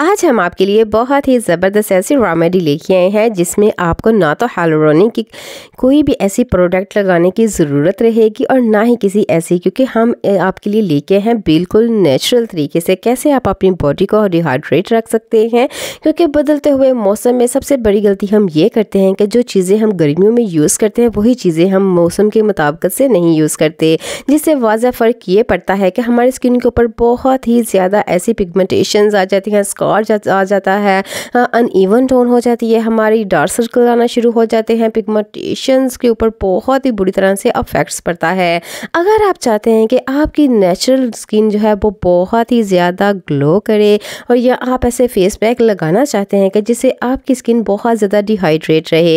आज हम आपके लिए बहुत ही ज़बरदस्त ऐसी रेमेडी लेके आए हैं जिसमें आपको ना तो हालोरोनिक की कोई भी ऐसी प्रोडक्ट लगाने की ज़रूरत रहेगी और ना ही किसी ऐसी क्योंकि हम आपके लिए लेके हैं बिल्कुल नेचुरल तरीके से कैसे आप अपनी बॉडी को रिहाइड्रेट रख सकते हैं क्योंकि बदलते हुए मौसम में सबसे बड़ी गलती हम ये करते हैं कि जो चीज़ें हम गर्मियों में यूज़ करते हैं वही चीज़ें हम मौसम के मुताबिक से नहीं यूज़ करते जिससे वाजह फ़र्क ये पड़ता है कि हमारी स्किन के ऊपर बहुत ही ज़्यादा ऐसी पिगमेंटेशन आ जाती हैं और आ जाता है अन ईवन टोन हो जाती है हमारी डार्क सर्कल आना शुरू हो जाते हैं पिगमेंटेशंस के ऊपर बहुत ही बुरी तरह से अफेक्ट्स पड़ता है अगर आप चाहते हैं कि आपकी नेचुरल स्किन जो है वो बहुत ही ज़्यादा ग्लो करे और या आप ऐसे फेस पैक लगाना चाहते हैं कि जिससे आपकी स्किन बहुत ज़्यादा डिहाइड्रेट रहे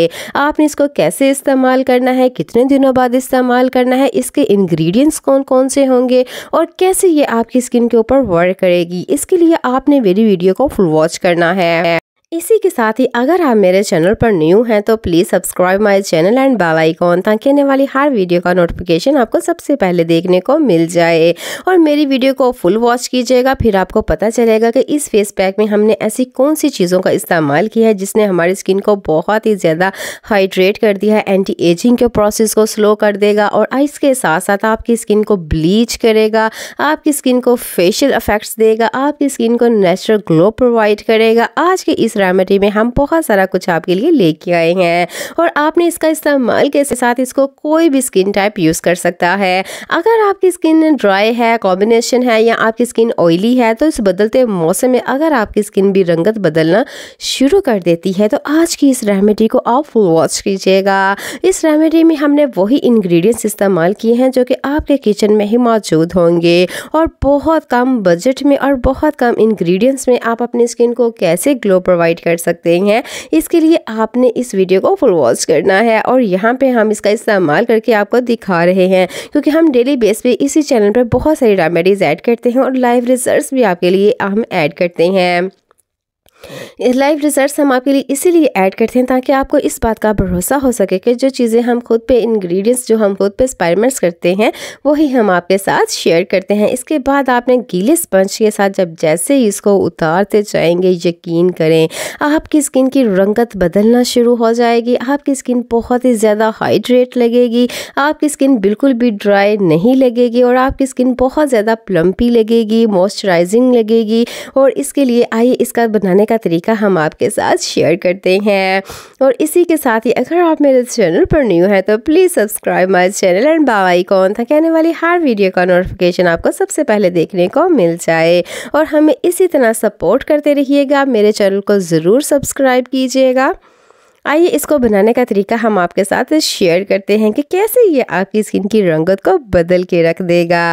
आपने इसको कैसे इस्तेमाल करना है कितने दिनों बाद इस्तेमाल करना है इसके इंग्रेडिएंट्स कौन कौन से होंगे और कैसे ये आपकी स्किन के ऊपर वर्क करेगी इसके लिए आपने मेरी वीडियो को फुल वॉच करना है इसी के साथ ही अगर आप मेरे चैनल पर न्यू हैं तो please subscribe my channel and bell icon ताकि आने वाली हर वीडियो का नोटिफिकेशन आपको सबसे पहले देखने को मिल जाए और मेरी वीडियो को फुल वॉच कीजिएगा फिर आपको पता चलेगा कि इस फेस पैक में हमने ऐसी कौन सी चीज़ों का इस्तेमाल किया है जिसने हमारी स्किन को बहुत ही ज़्यादा हाइड्रेट कर दिया है एंटी एजिंग के प्रोसेस को स्लो कर देगा और इसके साथ साथ आपकी स्किन को ब्लीच करेगा आपकी स्किन को फेशियल अफेक्ट्स देगा आपकी स्किन को नेचुरल ग्लो प्रोवाइड करेगा आज के इस रेमेडी में हम बहुत सारा कुछ आपके लिए लेके आए हैं और आपने इसका इस्तेमाल के साथ इसको कोई भी स्किन टाइप यूज़ कर सकता है अगर आपकी स्किन ड्राई है कॉम्बिनेशन है या आपकी स्किन ऑयली है तो इस बदलते मौसम में अगर आपकी स्किन भी रंगत बदलना शुरू कर देती है तो आज की इस रेमेडी को आप फुल वॉच कीजिएगा इस रेमेडी में हमने वही इन्ग्रीडियंट्स इस्तेमाल किए हैं जो कि आपके किचन में ही मौजूद होंगे और बहुत कम बजट में और बहुत कम इन्ग्रीडियंट्स में आप अपनी स्किन को कैसे ग्लो प्रोवाइड अवॉइड कर सकते हैं इसके लिए आपने इस वीडियो को फुल वॉच करना है और यहाँ पे हम इसका इस्तेमाल करके आपको दिखा रहे हैं क्योंकि हम डेली बेस पे इसी चैनल पर बहुत सारी रेमेडीज़ ऐड करते हैं और लाइव रिजल्ट भी आपके लिए हम ऐड करते हैं लाइव रिसर्च हम आपके लिए इसीलिए ऐड करते हैं ताकि आपको इस बात का भरोसा हो सके कि जो चीज़ें हम खुद पे इंग्रेडिएंट्स जो हम खुद पे एक्सपेरिमेंट्स करते हैं वही हम आपके साथ शेयर करते हैं इसके बाद आपने गीले स्पंज के साथ जब जैसे ही इसको उतारते जाएंगे यकीन करें आपकी स्किन की रंगत बदलना शुरू हो जाएगी आपकी स्किन बहुत ही ज़्यादा हाइड्रेट लगेगी आपकी स्किन बिल्कुल भी ड्राई नहीं लगेगी और आपकी स्किन बहुत ज़्यादा प्लम्पी लगेगी मॉइस्चराइजिंग लगेगी और इसके लिए आइए इसका बनाने का तरीका हम आपके साथ शेयर करते हैं और इसी के साथ ही अगर आप मेरे चैनल पर न्यू हैं तो please subscribe my channel and बाबा कौन था आने वाली हर वीडियो का नोटिफिकेशन आपको सबसे पहले देखने को मिल जाए और हमें इसी तरह सपोर्ट करते रहिएगा मेरे चैनल को ज़रूर सब्सक्राइब कीजिएगा आइए इसको बनाने का तरीका हम आपके साथ शेयर करते हैं कि कैसे ये आपकी स्किन की रंगत को बदल के रख देगा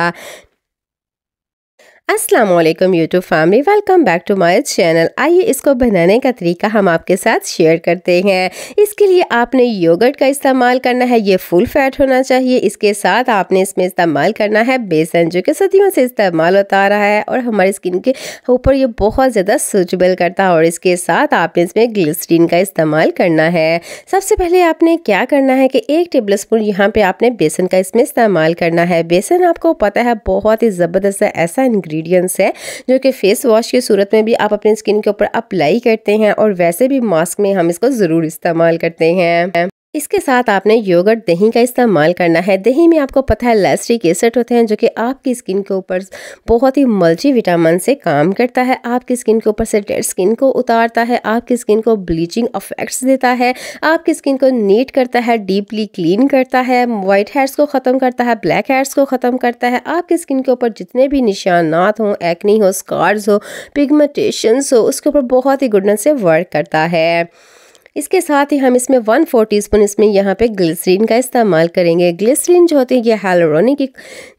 अस्सलाम वालेकुम YouTube family welcome back to my channel आइए इसको बनाने का तरीका हम आपके साथ शेयर करते हैं इसके लिए आपने योगर्ट का इस्तेमाल करना है ये फुल फैट होना चाहिए इसके साथ आपने इसमें इस्तेमाल करना है बेसन जो कि सदियों से इस्तेमाल होता आ रहा है और हमारी स्किन के ऊपर ये बहुत ज़्यादा सूचबल करता है और इसके साथ आपने इसमें ग्लिसरीन का इस्तेमाल करना है सबसे पहले आपने क्या करना है कि एक टेबल स्पून यहाँ पर आपने बेसन का इसमें इस्तेमाल करना है बेसन आपको पता है बहुत ही ज़बरदस्त ऐसा इन्ग्रीडियंट इंग्रेडिएंट्स है जो कि फेस वॉश की सूरत में भी आप अपने स्किन के ऊपर अप्लाई करते हैं और वैसे भी मास्क में हम इसको ज़रूर इस्तेमाल करते हैं इसके साथ आपने योगर्ट दही का इस्तेमाल करना है दही में आपको पता है लैस्ट्रिक एसिड होते हैं जो कि आपकी स्किन के ऊपर बहुत ही मल्टी विटामिन से काम करता है आपकी स्किन के ऊपर से डेड स्किन को उतारता है आपकी स्किन को ब्लीचिंग अफेक्ट्स देता है आपकी स्किन को नीट करता है डीपली क्लीन करता है वाइट हेयर्स को ख़त्म करता है ब्लैक हेयर्स को ख़त्म करता है आपकी स्किन के ऊपर जितने भी निशानात हों एक्नी हो स्कार्स हो पिगमेंटेशंस हो उसके ऊपर बहुत ही गुडनेस से वर्क करता है इसके साथ ही हम इसमें वन फोर टी स्पून इसमें यहाँ पे ग्लिसरीन का इस्तेमाल करेंगे ग्लिसरीन जो होती है ये हेलोरोनिक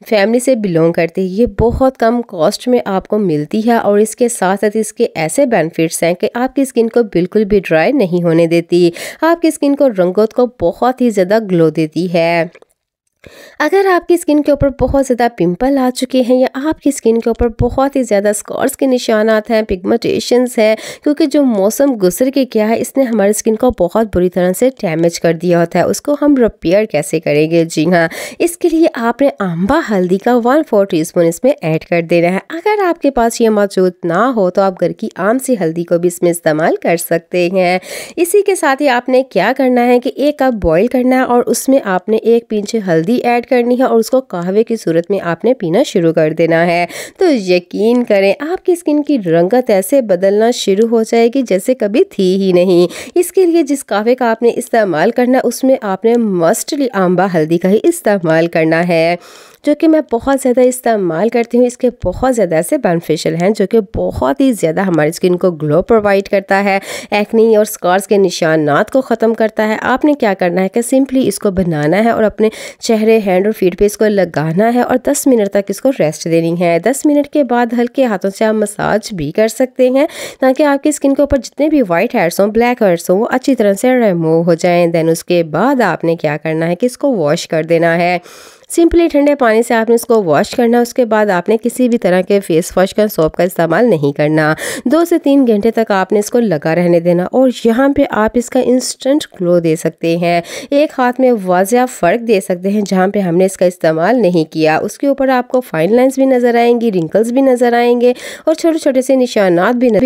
फैमिली से बिलोंग करती है ये बहुत कम कॉस्ट में आपको मिलती है और इसके साथ साथ इसके ऐसे बेनिफिट्स हैं कि आपकी स्किन को बिल्कुल भी ड्राई नहीं होने देती आपकी स्किन को रंगत को बहुत ही ज़्यादा ग्लो देती है अगर आपकी स्किन के ऊपर बहुत ज़्यादा पिंपल आ चुके हैं या आपकी स्किन के ऊपर बहुत ही ज़्यादा स्कॉर्स के निशानात हैं पिगमेंटेशंस है क्योंकि जो मौसम गुजर के क्या है इसने हमारी स्किन को बहुत बुरी तरह से डैमेज कर दिया होता है उसको हम रिपेयर कैसे करेंगे जी हाँ इसके लिए आपने आंबा हल्दी का वन फोर टी स्पून इसमें ऐड कर देना है अगर आपके पास ये मौजूद ना हो तो आप घर की आम सी हल्दी को भी इसमें इस्तेमाल कर सकते हैं इसी के साथ ही आपने क्या करना है कि एक कप बॉयल करना है और उसमें आपने एक पिंच हल्दी हल्दी ऐड करनी है और उसको कहवे की सूरत में आपने पीना शुरू कर देना है तो यकीन करें आपकी स्किन की रंगत ऐसे बदलना शुरू हो जाएगी जैसे कभी थी ही नहीं इसके लिए जिस कहवे का आपने इस्तेमाल करना है उसमें आपने मस्टली आंबा हल्दी का ही इस्तेमाल करना है जो कि मैं बहुत ज़्यादा इस्तेमाल करती हूँ इसके बहुत ज़्यादा ऐसे बेनिफिशियल हैं जो कि बहुत ही ज़्यादा हमारी स्किन को ग्लो प्रोवाइड करता है एक्नी और स्कॉर्स के निशानात को ख़त्म करता है आपने क्या करना है कि सिंपली इसको बनाना है और अपने चेहरे पहले हैंड और फीट पे इसको लगाना है और 10 मिनट तक इसको रेस्ट देनी है 10 मिनट के बाद हल्के हाथों से आप मसाज भी कर सकते हैं ताकि आपकी स्किन के ऊपर जितने भी वाइट हेयर्स हों ब्लैक हेड्स हों वो अच्छी तरह से रिमूव हो जाएं देन उसके बाद आपने क्या करना है कि इसको वॉश कर देना है सिंपली ठंडे पानी से आपने इसको वॉश करना उसके बाद आपने किसी भी तरह के फेस वॉश का सोप का इस्तेमाल नहीं करना दो से तीन घंटे तक आपने इसको लगा रहने देना और यहाँ पर आप इसका इंस्टेंट ग्लो दे सकते हैं एक हाथ में वाजिया फ़र्क दे सकते हैं जहाँ पर हमने इसका इस्तेमाल नहीं किया उसके ऊपर आपको फाइन लाइन्स भी नज़र आएंगी रिंकल्स भी नज़र आएंगे और छोटे छोटे से निशानात भी नजर